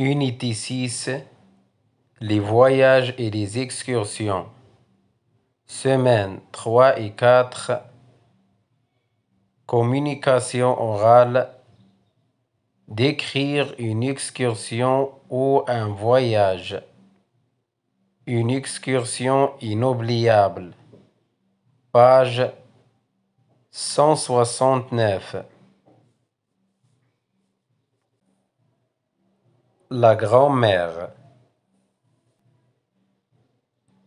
Unité 6 Les voyages et les excursions. Semaines 3 et 4 Communication orale Décrire une excursion ou un voyage. Une excursion inoubliable. Page 169. la grand-mère.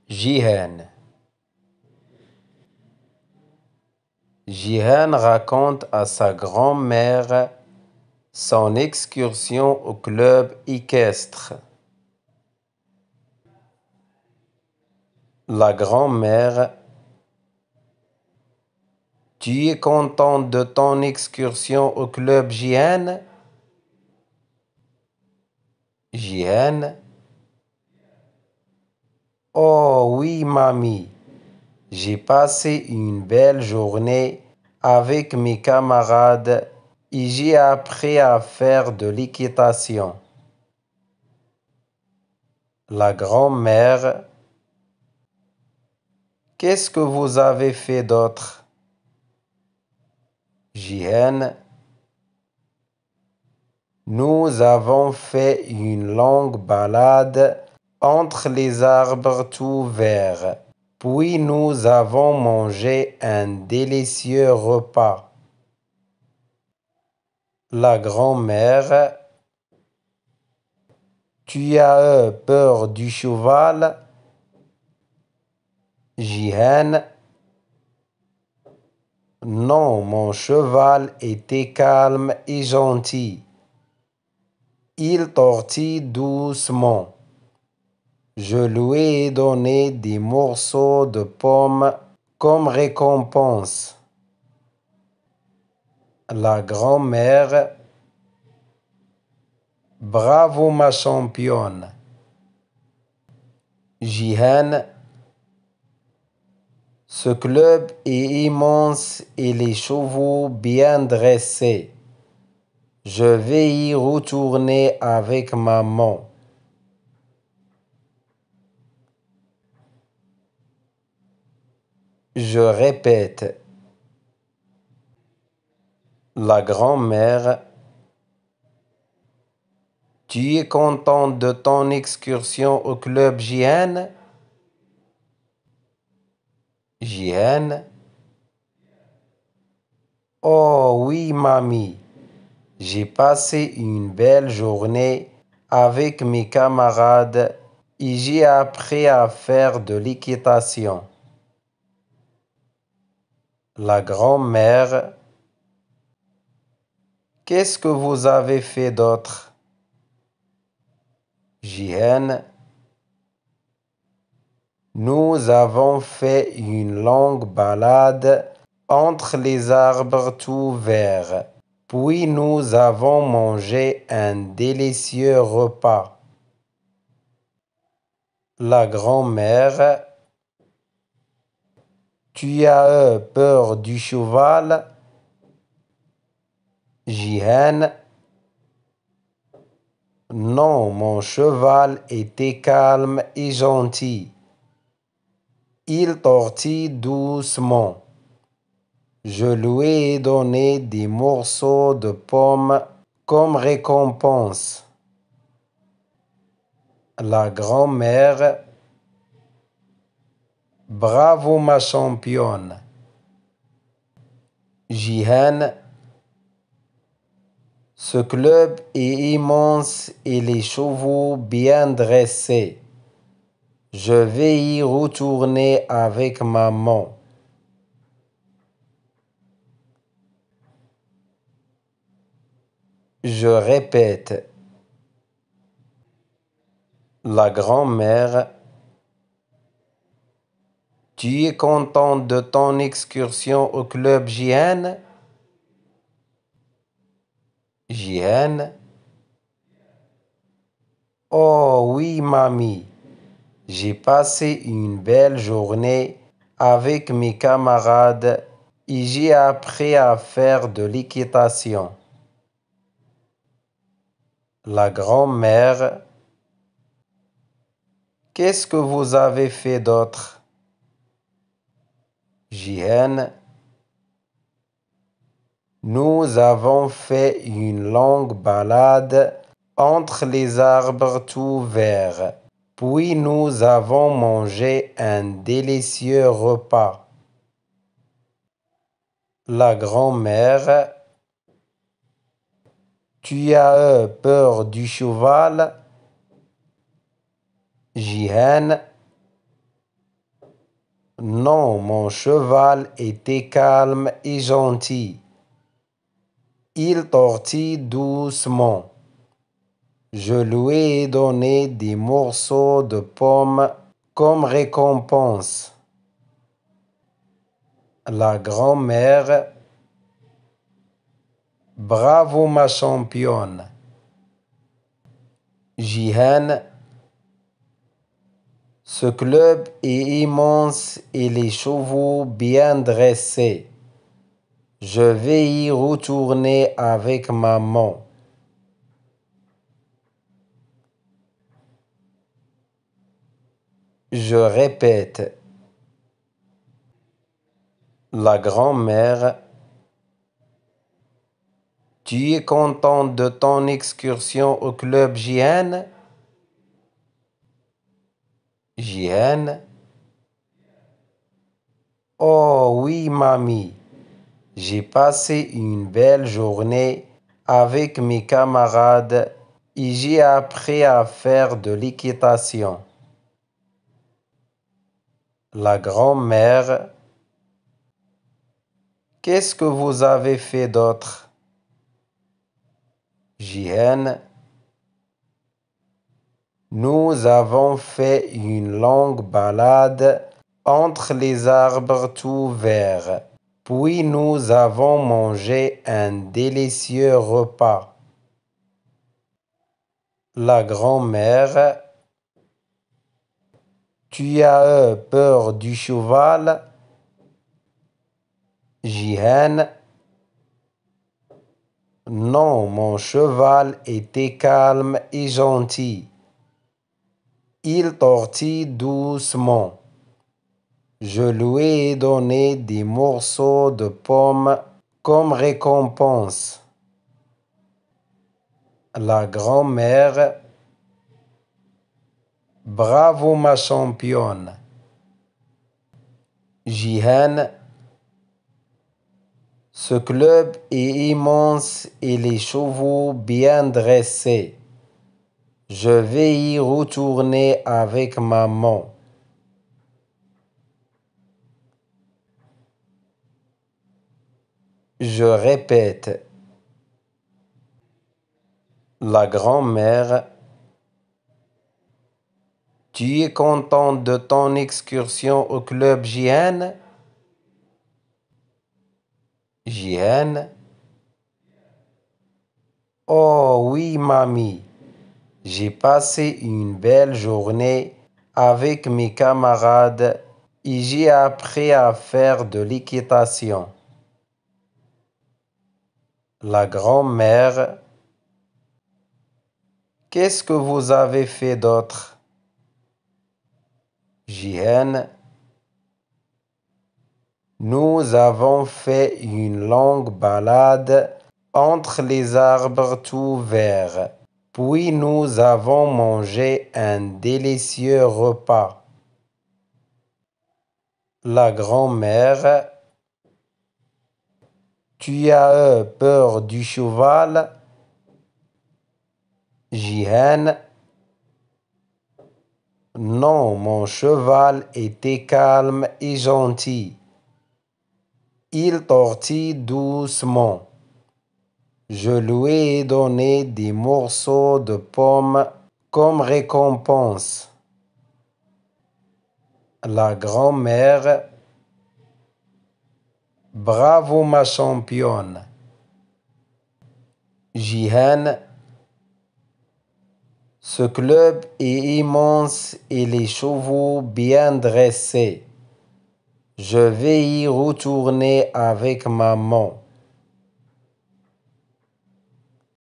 Jihane Jihane raconte à sa grand-mère son excursion au club équestre. La grand-mère Tu es contente de ton excursion au club Jihane? Oh oui, mamie, j'ai passé une belle journée avec mes camarades et j'ai appris à faire de l'équitation. La grand-mère. Qu'est-ce que vous avez fait d'autre? Jihan. Nous avons fait une longue balade entre les arbres tout verts, puis nous avons mangé un délicieux repas. La grand-mère Tu as peur du cheval Jihane. Non, mon cheval était calme et gentil. Il tortille doucement. Je lui ai donné des morceaux de pommes comme récompense. La grand-mère Bravo ma championne. Jihan, ce club est immense et les chevaux bien dressés. Je vais y retourner avec maman. Je répète. La grand-mère. Tu es contente de ton excursion au club JN? JN? Oh oui, mamie. J'ai passé une belle journée avec mes camarades et j'ai appris à faire de l'équitation. La grand-mère Qu'est-ce que vous avez fait d'autre Jihen? Nous avons fait une longue balade entre les arbres tout verts. Puis nous avons mangé un délicieux repas. La grand-mère Tu as peur du cheval haine. Non, mon cheval était calme et gentil. Il tortit doucement. Je lui ai donné des morceaux de pommes comme récompense. La grand-mère Bravo ma championne. Jihan, ce club est immense et les chevaux bien dressés. Je vais y retourner avec maman. Je répète, la grand-mère Tu es contente de ton excursion au club JN JN Oh oui, mamie, j'ai passé une belle journée avec mes camarades et j'ai appris à faire de l'équitation. La grand-mère Qu'est-ce que vous avez fait d'autre Jihen Nous avons fait une longue balade entre les arbres tout verts. Puis nous avons mangé un délicieux repas. La grand-mère tu as euh, peur du cheval, Han? Non, mon cheval était calme et gentil. Il tortit doucement. Je lui ai donné des morceaux de pommes comme récompense. La grand-mère Bravo ma championne. Jihane, ce club est immense et les chevaux bien dressés. Je vais y retourner avec maman. Je répète. La grand-mère tu es contente de ton excursion au club JN? JN? Oh oui, mamie. J'ai passé une belle journée avec mes camarades et j'ai appris à faire de l'équitation. La grand-mère Qu'est-ce que vous avez fait d'autre nous avons fait une longue balade entre les arbres tout verts, puis nous avons mangé un délicieux repas. La grand-mère Tu as peur du cheval Jihane, non, mon cheval était calme et gentil. Il tortit doucement. Je lui ai donné des morceaux de pommes comme récompense. La grand-mère Bravo ma championne. Jihane ce club est immense et les chevaux bien dressés. Je vais y retourner avec maman. Je répète. La grand-mère. Tu es contente de ton excursion au club JN? Oh oui, mamie, j'ai passé une belle journée avec mes camarades et j'ai appris à faire de l'équitation. La grand-mère. Qu'est-ce que vous avez fait d'autre? JN nous avons fait une longue balade entre les arbres tout verts, puis nous avons mangé un délicieux repas. La grand-mère Tu as peur du cheval Jihan Non, mon cheval était calme et gentil. Il tortit doucement. Je lui ai donné des morceaux de pommes comme récompense. La grand-mère Bravo ma championne. Jihane. ce club est immense et les chevaux bien dressés. Je vais y retourner avec maman.